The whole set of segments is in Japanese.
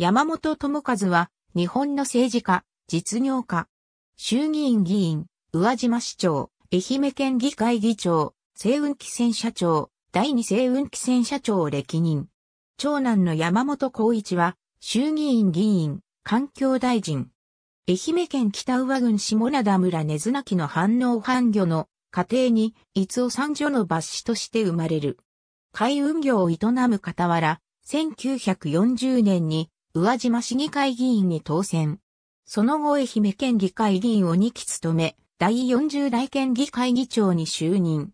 山本智和は、日本の政治家、実業家、衆議院議員、宇和島市長、愛媛県議会議長、西雲汽船社長、第二西雲汽船社長を歴任。長男の山本光一は、衆議院議員、環境大臣。愛媛県北宇和郡下灘村根津泣の反応反魚の家庭に、伊津三女の抜子として生まれる。海運業を営む傍ら、1940年に宇和島市議会議員に当選。その後愛媛県議会議員を2期務め、第40代県議会議長に就任。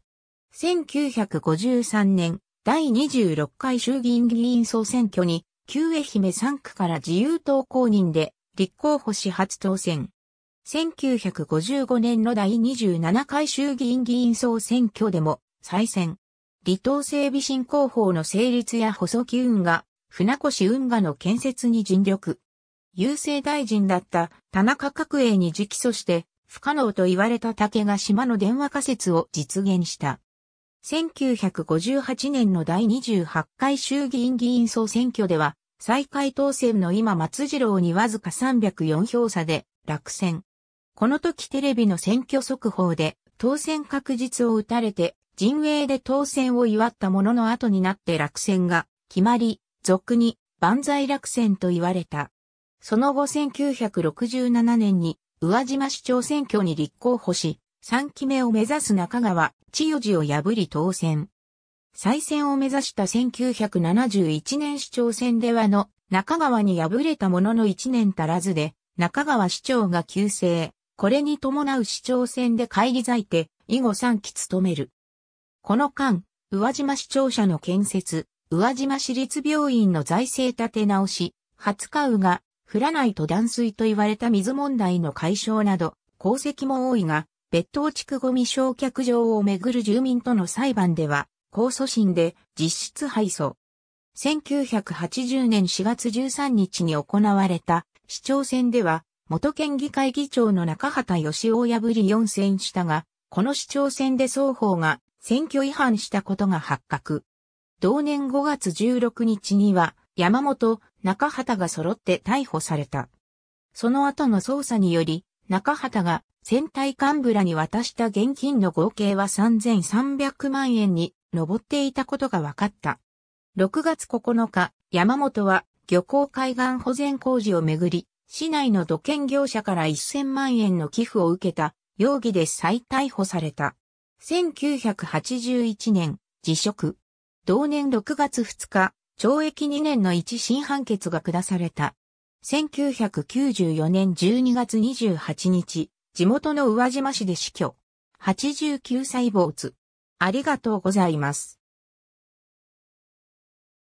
1953年、第26回衆議院議員総選挙に、旧愛媛3区から自由党公認で、立候補し初当選。1955年の第27回衆議院議員総選挙でも、再選。離党整備振興法の成立や補足運が船越運河の建設に尽力。郵政大臣だった田中角栄に直訴して不可能と言われた竹が島の電話仮説を実現した。1958年の第28回衆議院議員総選挙では、再開当選の今松次郎にわずか304票差で落選。この時テレビの選挙速報で当選確実を打たれて、陣営で当選を祝ったものの後になって落選が決まり、俗に万歳落選と言われた。その後1967年に宇和島市長選挙に立候補し、3期目を目指す中川千代寺を破り当選。再選を目指した1971年市長選ではの中川に敗れたものの1年足らずで中川市長が急成。これに伴う市長選で会議在て以後3期務める。この間、宇和島市庁舎の建設、宇和島市立病院の財政立て直し、20日うが、降らないと断水と言われた水問題の解消など、功績も多いが、別当地区ゴミ焼却場をめぐる住民との裁判では、控訴審で実質敗訴。1980年4月13日に行われた市長選では、元県議会議長の中畑義夫を破り4選したが、この市長選で双方が選挙違反したことが発覚。同年5月16日には、山本、中畑が揃って逮捕された。その後の捜査により、中畑が船体幹部らに渡した現金の合計は3300万円に上っていたことが分かった。6月9日、山本は漁港海岸保全工事をめぐり、市内の土建業者から1000万円の寄付を受けた容疑で再逮捕された。1981年、辞職。同年6月2日、懲役2年の一審判決が下された。1994年12月28日、地元の宇和島市で死去。89歳坊主。ありがとうございます。